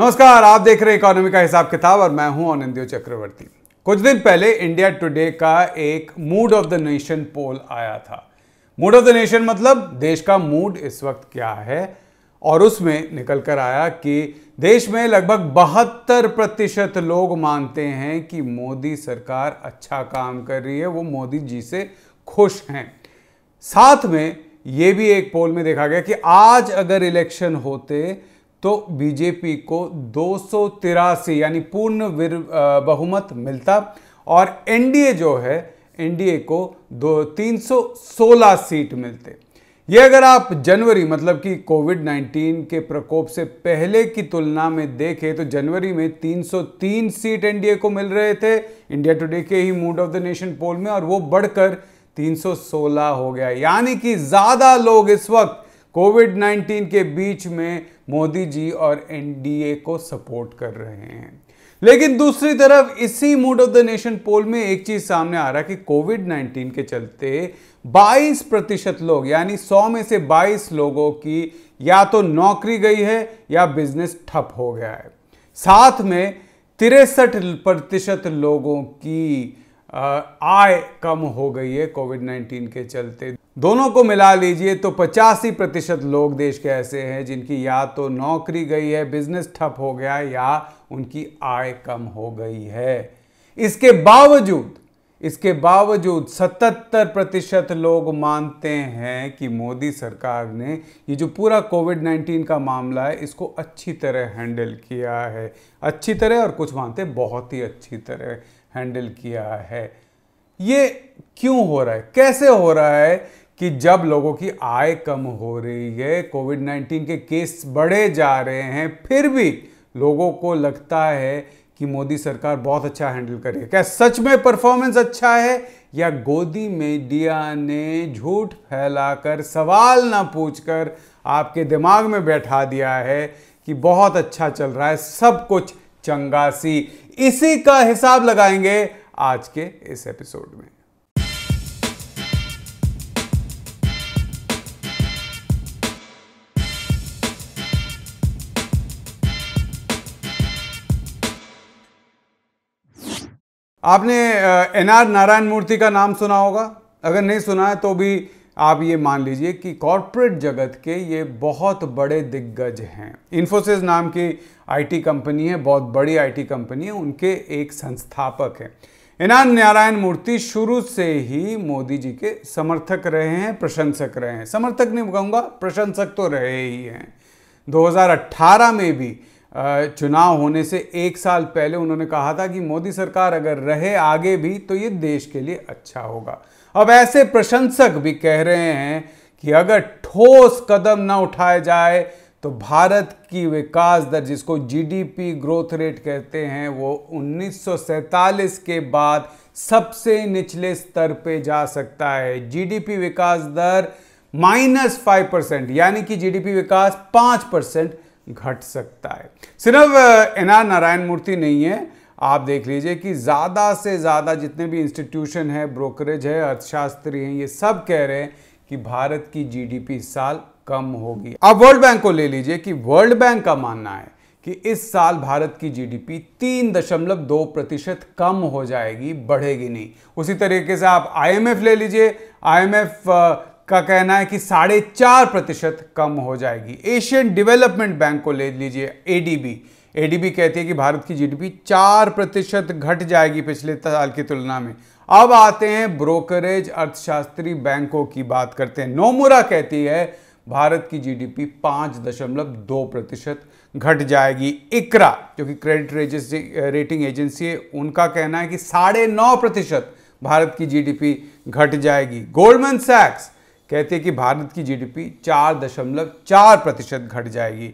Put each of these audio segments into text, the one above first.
नमस्कार आप देख रहे हैं इकोनॉमी का हिसाब किताब और मैं हूं अनिंदो चक्रवर्ती कुछ दिन पहले इंडिया टुडे का एक mood of the nation poll आया था मूड ऑफ द नेशन मतलब देश का मूड इस वक्त क्या है और उसमें निकल कर आया कि देश में लगभग बहत्तर प्रतिशत लोग मानते हैं कि मोदी सरकार अच्छा काम कर रही है वो मोदी जी से खुश हैं साथ में ये भी एक पोल में देखा गया कि आज अगर इलेक्शन होते तो बीजेपी को दो यानी पूर्ण बहुमत मिलता और एनडीए जो है एनडीए को दो 316 सीट मिलते ये अगर आप जनवरी मतलब कि कोविड 19 के प्रकोप से पहले की तुलना में देखें तो जनवरी में 303 सीट एनडीए को मिल रहे थे इंडिया टुडे के ही mood of the nation poll में और वो बढ़कर 316 हो गया यानी कि ज़्यादा लोग इस वक्त कोविड 19 के बीच में मोदी जी और एनडीए को सपोर्ट कर रहे हैं लेकिन दूसरी तरफ इसी mood of the nation poll में एक चीज सामने आ रहा कि कोविड 19 के चलते 22 प्रतिशत लोग यानी 100 में से 22 लोगों की या तो नौकरी गई है या बिजनेस ठप हो गया है साथ में तिरसठ प्रतिशत लोगों की आय कम हो गई है कोविड 19 के चलते दोनों को मिला लीजिए तो पचासी प्रतिशत लोग देश के ऐसे हैं जिनकी या तो नौकरी गई है बिजनेस ठप हो गया या उनकी आय कम हो गई है इसके बावजूद इसके बावजूद 77 प्रतिशत लोग मानते हैं कि मोदी सरकार ने ये जो पूरा कोविड 19 का मामला है इसको अच्छी तरह हैंडल किया है अच्छी तरह और कुछ मानते बहुत ही अच्छी तरह हैंडल किया है ये क्यों हो रहा है कैसे हो रहा है कि जब लोगों की आय कम हो रही है कोविड 19 के केस बढ़े जा रहे हैं फिर भी लोगों को लगता है कि मोदी सरकार बहुत अच्छा हैंडल करेगी क्या सच में परफॉर्मेंस अच्छा है या गोदी मीडिया ने झूठ फैलाकर सवाल ना पूछकर आपके दिमाग में बैठा दिया है कि बहुत अच्छा चल रहा है सब कुछ चंगासी इसी का हिसाब लगाएंगे आज के इस एपिसोड में आपने एन आर नारायण मूर्ति का नाम सुना होगा अगर नहीं सुना है तो भी आप ये मान लीजिए कि कॉरपोरेट जगत के ये बहुत बड़े दिग्गज हैं इन्फोसिस नाम की आईटी कंपनी है बहुत बड़ी आईटी कंपनी है उनके एक संस्थापक हैं एन आर नारायण मूर्ति शुरू से ही मोदी जी के समर्थक रहे हैं प्रशंसक रहे हैं समर्थक नहीं कहूँगा प्रशंसक तो रहे ही हैं 2018 में भी चुनाव होने से एक साल पहले उन्होंने कहा था कि मोदी सरकार अगर रहे आगे भी तो ये देश के लिए अच्छा होगा अब ऐसे प्रशंसक भी कह रहे हैं कि अगर ठोस कदम ना उठाए जाए तो भारत की विकास दर जिसको जीडीपी ग्रोथ रेट कहते हैं वो उन्नीस के बाद सबसे निचले स्तर पे जा सकता है जीडीपी विकास दर माइनस फाइव परसेंट यानी कि जीडीपी विकास पाँच परसेंट घट सकता है सिर्फ आर नारायण मूर्ति नहीं है आप देख लीजिए कि ज़्यादा से ज़्यादा जितने भी इंस्टीट्यूशन है ब्रोकरेज है अर्थशास्त्री हैं ये सब कह रहे हैं कि भारत की जीडीपी इस साल कम होगी अब वर्ल्ड बैंक को ले लीजिए कि वर्ल्ड बैंक का मानना है कि इस साल भारत की जीडीपी तीन दशमलव दो प्रतिशत कम हो जाएगी बढ़ेगी नहीं उसी तरीके से आप आईएमएफ ले लीजिए आईएमएफ का कहना है कि साढ़े चार प्रतिशत कम हो जाएगी एशियन डेवलपमेंट बैंक को ले लीजिए एडीबी एडीबी कहती है कि भारत की जीडीपी चार प्रतिशत घट जाएगी पिछले साल की तुलना में अब आते हैं ब्रोकरेज अर्थशास्त्री बैंकों की बात करते हैं नोमुरा कहती है भारत की जीडीपी पांच दशमलव दो प्रतिशत घट जाएगी इकरा जो कि क्रेडिट रेटिंग एजेंसी है उनका कहना है कि साढ़े नौ प्रतिशत भारत की जीडीपी घट जाएगी गोल्डमैन सैक्स कहते हैं कि भारत की जीडीपी चार प्रतिशत घट जाएगी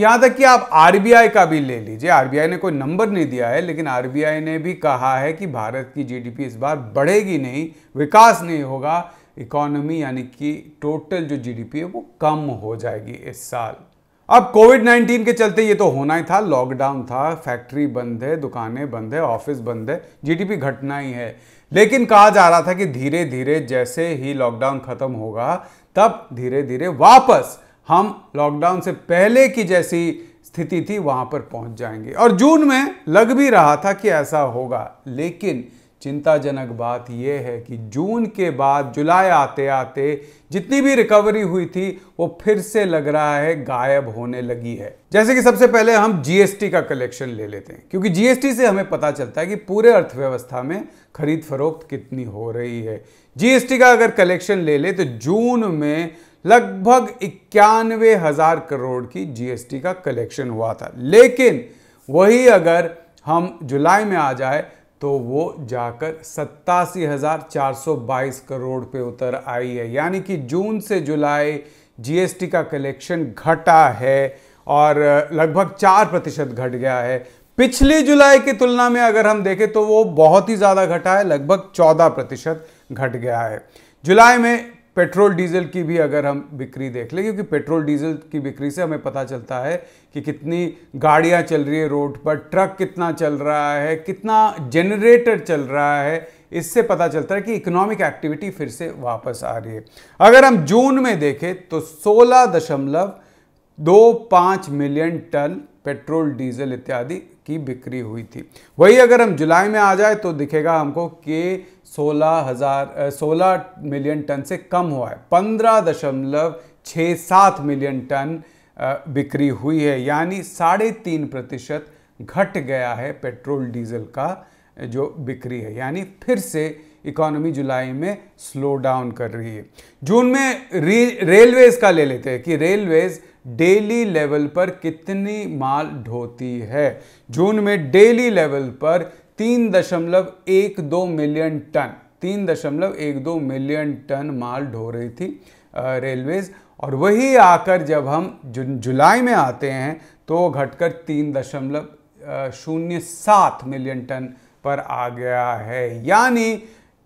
यहाँ तक कि आप आरबीआई का भी ले लीजिए आरबीआई ने कोई नंबर नहीं दिया है लेकिन आरबीआई ने भी कहा है कि भारत की जीडीपी इस बार बढ़ेगी नहीं विकास नहीं होगा इकोनॉमी यानी कि टोटल जो जीडीपी है वो कम हो जाएगी इस साल अब कोविड 19 के चलते ये तो होना ही था लॉकडाउन था फैक्ट्री बंद है दुकानें बंद है ऑफिस बंद है जीडीपी घटना ही है लेकिन कहा जा रहा था कि धीरे धीरे जैसे ही लॉकडाउन खत्म होगा तब धीरे धीरे वापस हम लॉकडाउन से पहले की जैसी स्थिति थी वहां पर पहुंच जाएंगे और जून में लग भी रहा था कि ऐसा होगा लेकिन चिंताजनक बात यह है कि जून के बाद जुलाई आते आते जितनी भी रिकवरी हुई थी वो फिर से लग रहा है गायब होने लगी है जैसे कि सबसे पहले हम जीएसटी का कलेक्शन ले लेते हैं क्योंकि जीएसटी से हमें पता चलता है कि पूरे अर्थव्यवस्था में खरीद फरोख्त कितनी हो रही है जीएसटी का अगर कलेक्शन ले ले तो जून में लगभग इक्यानवे हजार करोड़ की जीएसटी का कलेक्शन हुआ था लेकिन वही अगर हम जुलाई में आ जाए तो वो जाकर सत्तासी करोड़ पे उतर आई है यानी कि जून से जुलाई जीएसटी का कलेक्शन घटा है और लगभग चार प्रतिशत घट गया है पिछले जुलाई की तुलना में अगर हम देखें तो वो बहुत ही ज़्यादा घटा है लगभग चौदह प्रतिशत घट गया है जुलाई में पेट्रोल डीजल की भी अगर हम बिक्री देख लें क्योंकि पेट्रोल डीजल की बिक्री से हमें पता चलता है कि कितनी गाड़ियां चल रही है रोड पर ट्रक कितना चल रहा है कितना जनरेटर चल रहा है इससे पता चलता है कि इकोनॉमिक एक्टिविटी फिर से वापस आ रही है अगर हम जून में देखें तो सोलह दशमलव दो पाँच मिलियन टन पेट्रोल डीजल इत्यादि की बिक्री हुई थी वही अगर हम जुलाई में आ जाए तो दिखेगा हमको कि सोलह हज़ार सोलह मिलियन टन से कम हुआ है पंद्रह दशमलव छः सात मिलियन टन बिक्री हुई है यानी साढ़े तीन प्रतिशत घट गया है पेट्रोल डीजल का जो बिक्री है यानी फिर से इकोनॉमी जुलाई में स्लो डाउन कर रही है जून में रेलवेज़ का ले लेते हैं कि रेलवेज़ डेली लेवल पर कितनी माल ढोती है जून में डेली लेवल पर तीन दशमलव एक दो मिलियन टन तीन दशमलव एक दो मिलियन टन माल ढो रही थी रेलवेज और वही आकर जब हम जुन जुलाई में आते हैं तो घटकर तीन दशमलव शून्य सात मिलियन टन पर आ गया है यानी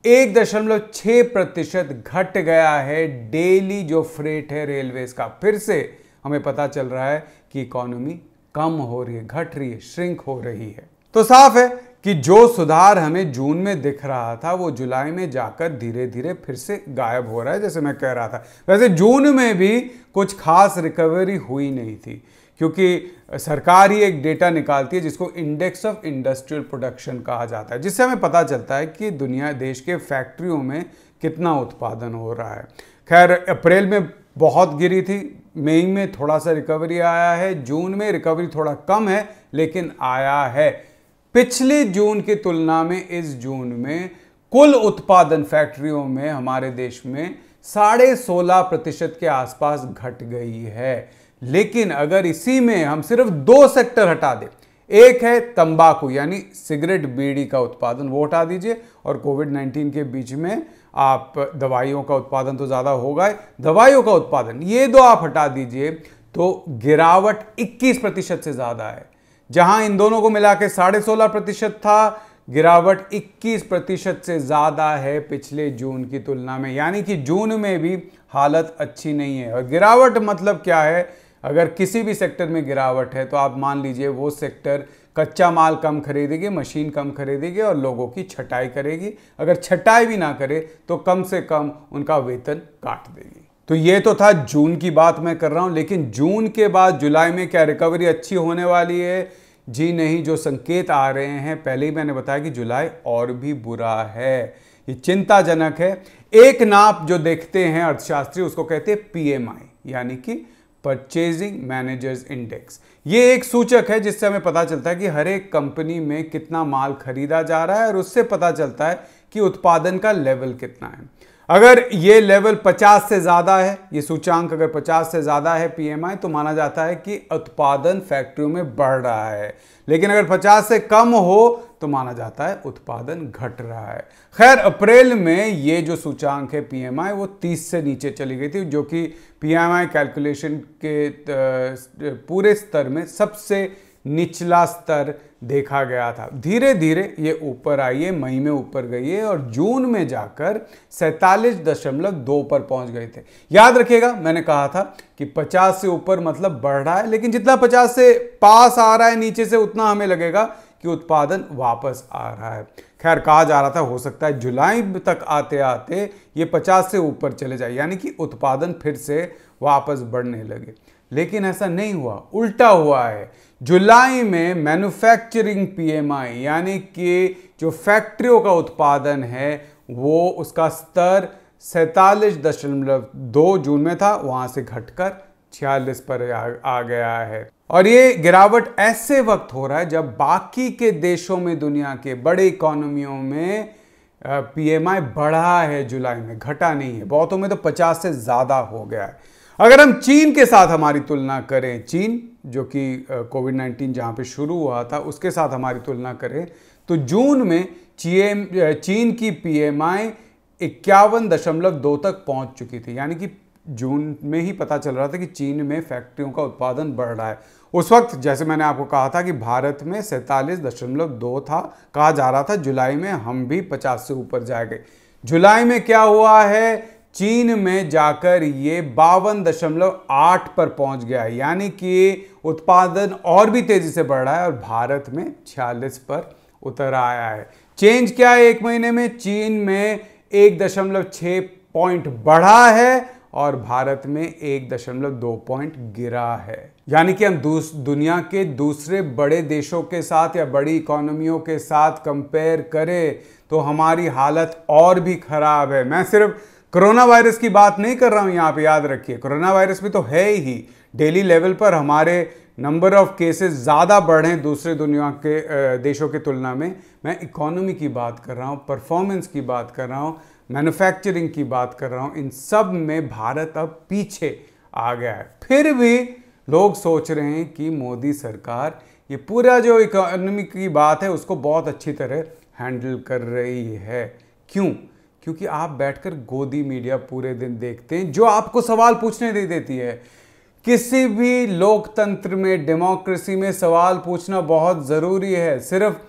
एक दशमलव छः प्रतिशत घट गया है डेली जो फ्रेट है रेलवेज का फिर से हमें पता चल रहा है कि इकोनॉमी कम हो रही है घट रही है श्रिंक हो रही है तो साफ है कि जो सुधार हमें जून में दिख रहा था वो जुलाई में जाकर धीरे धीरे फिर से गायब हो रहा है जैसे मैं कह रहा था वैसे जून में भी कुछ खास रिकवरी हुई नहीं थी क्योंकि सरकार ही एक डेटा निकालती है जिसको इंडेक्स ऑफ इंडस्ट्रियल प्रोडक्शन कहा जाता है जिससे हमें पता चलता है कि दुनिया देश के फैक्ट्रियों में कितना उत्पादन हो रहा है खैर अप्रैल में बहुत गिरी थी मई में थोड़ा सा रिकवरी आया है जून में रिकवरी थोड़ा कम है लेकिन आया है पिछले जून की तुलना में इस जून में कुल उत्पादन फैक्ट्रियों में हमारे देश में साढ़े सोलह प्रतिशत के आसपास घट गई है लेकिन अगर इसी में हम सिर्फ दो सेक्टर हटा दें एक है तंबाकू यानी सिगरेट बीड़ी का उत्पादन वो हटा दीजिए और कोविड 19 के बीच में आप दवाइयों का उत्पादन तो ज़्यादा होगा दवाइयों का उत्पादन ये दो आप हटा दीजिए तो गिरावट 21 प्रतिशत से ज़्यादा है जहां इन दोनों को मिला के साढ़े सोलह प्रतिशत था गिरावट 21 प्रतिशत से ज़्यादा है पिछले जून की तुलना में यानी कि जून में भी हालत अच्छी नहीं है और गिरावट मतलब क्या है अगर किसी भी सेक्टर में गिरावट है तो आप मान लीजिए वो सेक्टर कच्चा माल कम खरीदेगी मशीन कम खरीदेगी और लोगों की छटाई करेगी अगर छटाई भी ना करे तो कम से कम उनका वेतन काट देगी तो ये तो था जून की बात मैं कर रहा हूँ लेकिन जून के बाद जुलाई में क्या रिकवरी अच्छी होने वाली है जी नहीं जो संकेत आ रहे हैं पहले ही मैंने बताया कि जुलाई और भी बुरा है ये चिंताजनक है एक नाप जो देखते हैं अर्थशास्त्री उसको कहते हैं पी यानी कि परचेजिंग मैनेजर्स इंडेक्स ये एक सूचक है जिससे हमें पता चलता है कि हर एक कंपनी में कितना माल खरीदा जा रहा है और उससे पता चलता है कि उत्पादन का लेवल कितना है अगर ये लेवल 50 से ज़्यादा है ये सूचांक अगर 50 से ज़्यादा है पीएमआई तो माना जाता है कि उत्पादन फैक्ट्रियों में बढ़ रहा है लेकिन अगर 50 से कम हो तो माना जाता है उत्पादन घट रहा है खैर अप्रैल में ये जो सूचांक है पीएमआई वो 30 से नीचे चली गई थी जो कि पीएमआई कैलकुलेशन के पूरे स्तर में सबसे निचला स्तर देखा गया था धीरे धीरे ये ऊपर आई है मई में ऊपर गई है और जून में जाकर सैतालीस दशमलव दो पर पहुंच गए थे याद रखिएगा मैंने कहा था कि 50 से ऊपर मतलब बढ़ रहा है लेकिन जितना 50 से पास आ रहा है नीचे से उतना हमें लगेगा कि उत्पादन वापस आ रहा है खैर कहा जा रहा था हो सकता है जुलाई तक आते आते ये पचास से ऊपर चले जाए यानी कि उत्पादन फिर से वापस बढ़ने लगे लेकिन ऐसा नहीं हुआ उल्टा हुआ है जुलाई में मैन्युफैक्चरिंग पीएमआई यानी कि जो फैक्ट्रियों का उत्पादन है वो उसका स्तर सैतालीस दशमलव दो जून में था वहाँ से घटकर छियालीस पर आ गया है और ये गिरावट ऐसे वक्त हो रहा है जब बाकी के देशों में दुनिया के बड़े इकोनॉमियों में पीएमआई बढ़ा है जुलाई में घटा नहीं है बहुतों में तो 50 से ज़्यादा हो गया है अगर हम चीन के साथ हमारी तुलना करें चीन जो कि कोविड 19 जहां पे शुरू हुआ था उसके साथ हमारी तुलना करें तो जून में चीन की पीएमआई इक्यावन दशमलव दो तक पहुंच चुकी थी यानी कि जून में ही पता चल रहा था कि चीन में फैक्ट्रियों का उत्पादन बढ़ रहा है उस वक्त जैसे मैंने आपको कहा था कि भारत में सैंतालीस दशमलव दो था कहा जा रहा था जुलाई में हम भी पचास से ऊपर जाए गए जुलाई में क्या हुआ है चीन में जाकर ये बावन दशमलव आठ पर पहुंच गया है यानी कि उत्पादन और भी तेज़ी से बढ़ रहा है और भारत में छियालीस पर उतर आया है चेंज क्या है एक महीने में चीन में एक दशमलव छ पॉइंट बढ़ा है और भारत में एक दशमलव दो पॉइंट गिरा है यानी कि हम दुनिया के दूसरे बड़े देशों के साथ या बड़ी इकोनॉमियों के साथ कंपेयर करें तो हमारी हालत और भी खराब है मैं सिर्फ कोरोना वायरस की बात नहीं कर रहा हूँ यहाँ पे याद रखिए कोरोना वायरस भी तो है ही डेली लेवल पर हमारे नंबर ऑफ केसेस ज़्यादा बढ़े दूसरे दुनिया के देशों की तुलना में मैं इकोनॉमी की बात कर रहा हूँ परफॉर्मेंस की बात कर रहा हूँ मैन्युफैक्चरिंग की बात कर रहा हूँ इन सब में भारत अब पीछे आ गया है फिर भी लोग सोच रहे हैं कि मोदी सरकार ये पूरा जो इकोनॉमी की बात है उसको बहुत अच्छी तरह हैंडल कर रही है क्यों क्योंकि आप बैठकर गोदी मीडिया पूरे दिन देखते हैं जो आपको सवाल पूछने दे देती है किसी भी लोकतंत्र में डेमोक्रेसी में सवाल पूछना बहुत ज़रूरी है सिर्फ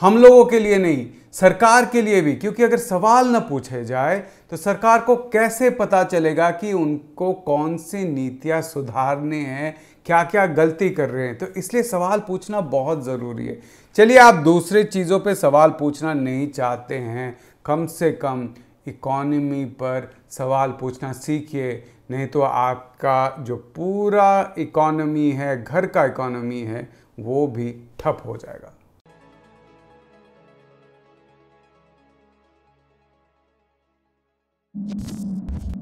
हम लोगों के लिए नहीं सरकार के लिए भी क्योंकि अगर सवाल न पूछे जाए तो सरकार को कैसे पता चलेगा कि उनको कौन सी नीतियाँ सुधारने हैं क्या क्या गलती कर रहे हैं तो इसलिए सवाल पूछना बहुत ज़रूरी है चलिए आप दूसरे चीज़ों पे सवाल पूछना नहीं चाहते हैं कम से कम इकोनॉमी पर सवाल पूछना सीखिए नहीं तो आपका जो पूरा इकोनॉमी है घर का इकोनॉमी है वो भी ठप हो जाएगा Thank you.